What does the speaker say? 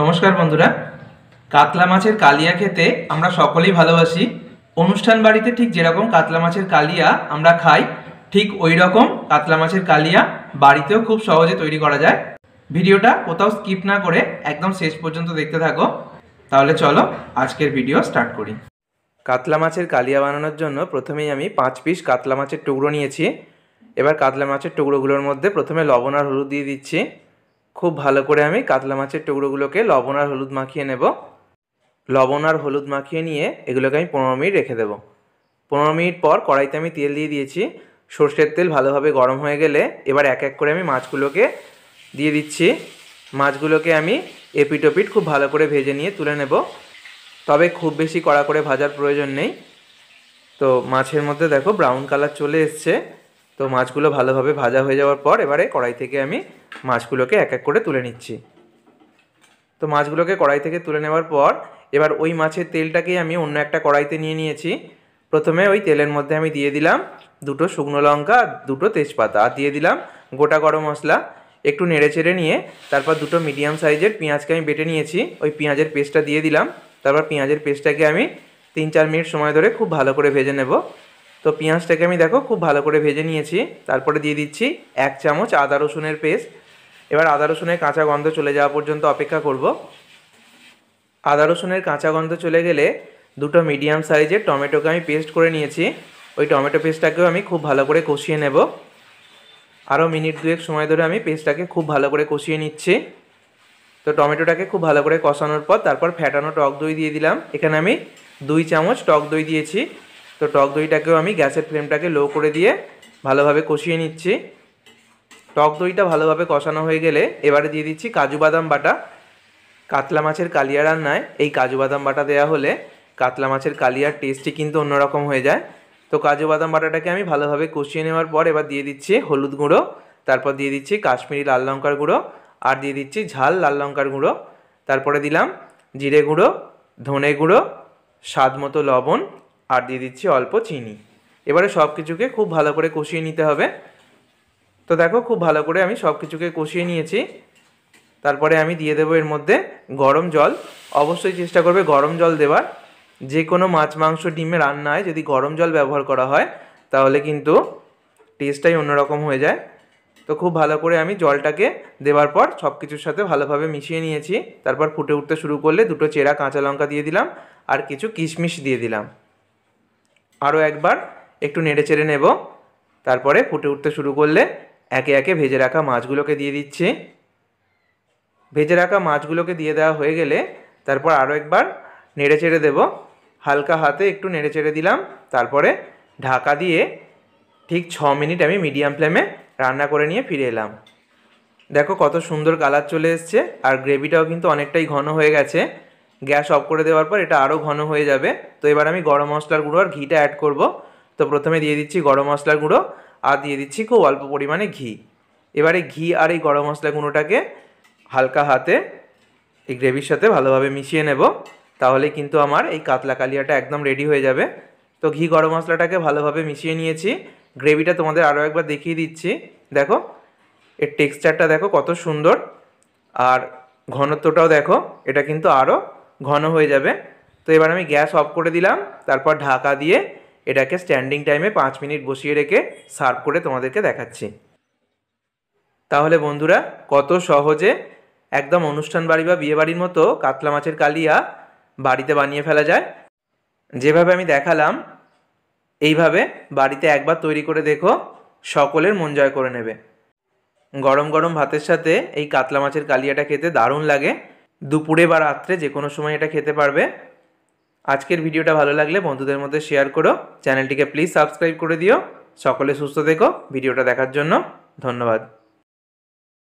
নমস্কার বন্ধুরা কাতলা মাছের কালিয়া খেতে আমরা সকলেই ভালোবাসি অনুষ্ঠান বাড়িতে ঠিক যেরকম কাতলা মাছের কালিয়া আমরা খাই ঠিক ওই রকম কাতলা মাছের কালিয়া বাড়িতেও খুব সহজে তৈরি করা যায় ভিডিওটা কোথাও স্কিপ না করে একদম শেষ পর্যন্ত দেখতে থাকো তাহলে চলো আজকের ভিডিও স্টার্ট করি কাতলা মাছের কালিয়া বানানোর জন্য প্রথমেই আমি পাঁচ পিস কাতলা মাছের টুকরো নিয়েছি এবার কাতলা মাছের টুকরোগুলোর মধ্যে প্রথমে লবণ আর হলুদ দিয়ে দিচ্ছি খুব ভালো করে আমি কাতলা মাছের টুকরোগুলোকে লবণ আর হলুদ মাখিয়ে নেব লবণ আর হলুদ মাখিয়ে নিয়ে এগুলোকে আমি পনেরো মিনিট রেখে দেবো পনেরো মিনিট পর কড়াইতে আমি তেল দিয়ে দিয়েছি সর্ষের তেল ভালোভাবে গরম হয়ে গেলে এবার এক এক করে আমি মাছগুলোকে দিয়ে দিচ্ছি মাছগুলোকে আমি এপিটোপিট খুব ভালো করে ভেজে নিয়ে তুলে নেব তবে খুব বেশি কড়া করে ভাজার প্রয়োজন নেই তো মাছের মধ্যে দেখো ব্রাউন কালার চলে এসছে তো মাছগুলো ভালোভাবে ভাজা হয়ে যাওয়ার পর এবারে কড়াই থেকে আমি মাছগুলোকে এক এক করে তুলে নিচ্ছি তো মাছগুলোকে কড়াই থেকে তুলে নেওয়ার পর এবার ওই মাছের তেলটাকেই আমি অন্য একটা কড়াইতে নিয়ে নিয়েছি প্রথমে ওই তেলের মধ্যে আমি দিয়ে দিলাম দুটো শুকনো লঙ্কা আর দুটো তেজপাতা আর দিয়ে দিলাম গোটা গরম মশলা একটু নেড়ে চেড়ে নিয়ে তারপর দুটো মিডিয়াম সাইজের পেঁয়াজকে আমি বেটে নিয়েছি ওই পেঁয়াজের পেস্টটা দিয়ে দিলাম তারপর পেঁয়াজের পেস্টটাকে আমি তিন চার মিনিট সময় ধরে খুব ভালো করে ভেজে নেব তো পেঁয়াজটাকে আমি দেখো খুব ভালো করে ভেজে নিয়েছি তারপরে দিয়ে দিচ্ছি এক চামচ আদা রসুনের পেস্ট এবার আদা রসুনের কাঁচা গন্ধ চলে যাওয়া পর্যন্ত অপেক্ষা করব আদা রসুনের কাঁচা গন্ধ চলে গেলে দুটো মিডিয়াম সাইজের টমেটোকে আমি পেস্ট করে নিয়েছি ওই টমেটো পেস্টটাকেও আমি খুব ভালো করে কষিয়ে নেব আরও মিনিট দুয়েক সময় ধরে আমি পেস্টটাকে খুব ভালো করে কষিয়ে নিচ্ছি তো টমেটোটাকে খুব ভালো করে কষানোর পর তারপর ফ্যাটানো টক দই দিয়ে দিলাম এখানে আমি দুই চামচ টক দই দিয়েছি তো টক দইটাকেও আমি গ্যাসের ফ্লেমটাকে লো করে দিয়ে ভালোভাবে কষিয়ে নিচ্ছি টক দইটা ভালোভাবে কষানো হয়ে গেলে এবারে দিয়ে দিচ্ছি কাজু বাদাম বাটা কাতলা মাছের কালিয়া রান্নায় এই কাজু বাদাম বাটা দেওয়া হলে কাতলা মাছের কালিয়ার টেস্টই কিন্তু অন্যরকম হয়ে যায় তো কাজু বাদাম বাটাটাকে আমি ভালোভাবে কষিয়ে নেওয়ার পর এবার দিয়ে দিচ্ছি হলুদ গুঁড়ো তারপর দিয়ে দিচ্ছি কাশ্মীরি লাল লঙ্কার গুঁড়ো আর দিয়ে দিচ্ছি ঝাল লাল লঙ্কার গুঁড়ো তারপরে দিলাম জিরে গুঁড়ো ধনে গুঁড়ো স্বাদ মতো লবণ আর দিয়ে দিচ্ছি অল্প চিনি এবারে সব কিছুকে খুব ভালো করে কষিয়ে নিতে হবে তো দেখো খুব ভালো করে আমি সব কিছুকে কষিয়ে নিয়েছি তারপরে আমি দিয়ে দেবো এর মধ্যে গরম জল অবশ্যই চেষ্টা করবে গরম জল দেওয়ার যে কোনো মাছ মাংস ডিমে রান্নায় যদি গরম জল ব্যবহার করা হয় তাহলে কিন্তু টেস্টটাই অন্যরকম হয়ে যায় তো খুব ভালো করে আমি জলটাকে দেওয়ার পর সব কিছুর সাথে ভালোভাবে মিশিয়ে নিয়েছি তারপর ফুটে উঠতে শুরু করলে দুটো চেরা কাঁচা লঙ্কা দিয়ে দিলাম আর কিছু কিশমিশ দিয়ে দিলাম আরও একবার একটু নেড়ে চেড়ে নেব তারপরে ফুটে উঠতে শুরু করলে একে একে ভেজে রাখা মাছগুলোকে দিয়ে দিচ্ছি ভেজে রাখা মাছগুলোকে দিয়ে দেওয়া হয়ে গেলে তারপর আরও একবার নেড়ে চেড়ে দেবো হালকা হাতে একটু নেড়ে চেড়ে দিলাম তারপরে ঢাকা দিয়ে ঠিক ছ মিনিট আমি মিডিয়াম ফ্লেমে রান্না করে নিয়ে ফিরে এলাম দেখো কত সুন্দর কালার চলে এসছে আর গ্রেভিটাও কিন্তু অনেকটাই ঘন হয়ে গেছে গ্যাস অফ করে দেওয়ার পর এটা আরও ঘন হয়ে যাবে তো এবার আমি গরম মশলার গুঁড়ো আর ঘিটা অ্যাড করব তো প্রথমে দিয়ে দিচ্ছি গরম মশলার গুঁড়ো আর দিয়ে দিচ্ছি খুব অল্প পরিমাণে ঘি এবারে ঘি আর এই গরম মশলা গুঁড়োটাকে হালকা হাতে এই গ্রেভির সাথে ভালোভাবে মিশিয়ে নেব তাহলে কিন্তু আমার এই কাতলা কালিয়াটা একদম রেডি হয়ে যাবে তো ঘি গরম মশলাটাকে ভালোভাবে মিশিয়ে নিয়েছি গ্রেভিটা তোমাদের আরও একবার দেখিয়ে দিচ্ছি দেখো এর টেক্সচারটা দেখো কত সুন্দর আর ঘনত্বটাও দেখো এটা কিন্তু আরও ঘন হয়ে যাবে তো এবার আমি গ্যাস অফ করে দিলাম তারপর ঢাকা দিয়ে এটাকে স্ট্যান্ডিং টাইমে পাঁচ মিনিট বসিয়ে রেখে সার্ভ করে তোমাদেরকে দেখাচ্ছি তাহলে বন্ধুরা কত সহজে একদম অনুষ্ঠান বাড়ি বা বিয়েবাড়ির মতো কাতলা মাছের কালিয়া বাড়িতে বানিয়ে ফেলা যায় যেভাবে আমি দেখালাম এইভাবে বাড়িতে একবার তৈরি করে দেখো সকলের মন জয় করে নেবে গরম গরম ভাতের সাথে এই কাতলা মাছের কালিয়াটা খেতে দারুণ লাগে দুপুরে বা রাত্রে যে কোনো সময় এটা খেতে পারবে আজকের ভিডিওটা ভালো লাগলে বন্ধুদের মধ্যে শেয়ার করো চ্যানেলটিকে প্লিজ সাবস্ক্রাইব করে দিও সকলে সুস্থ দেখো ভিডিওটা দেখার জন্য ধন্যবাদ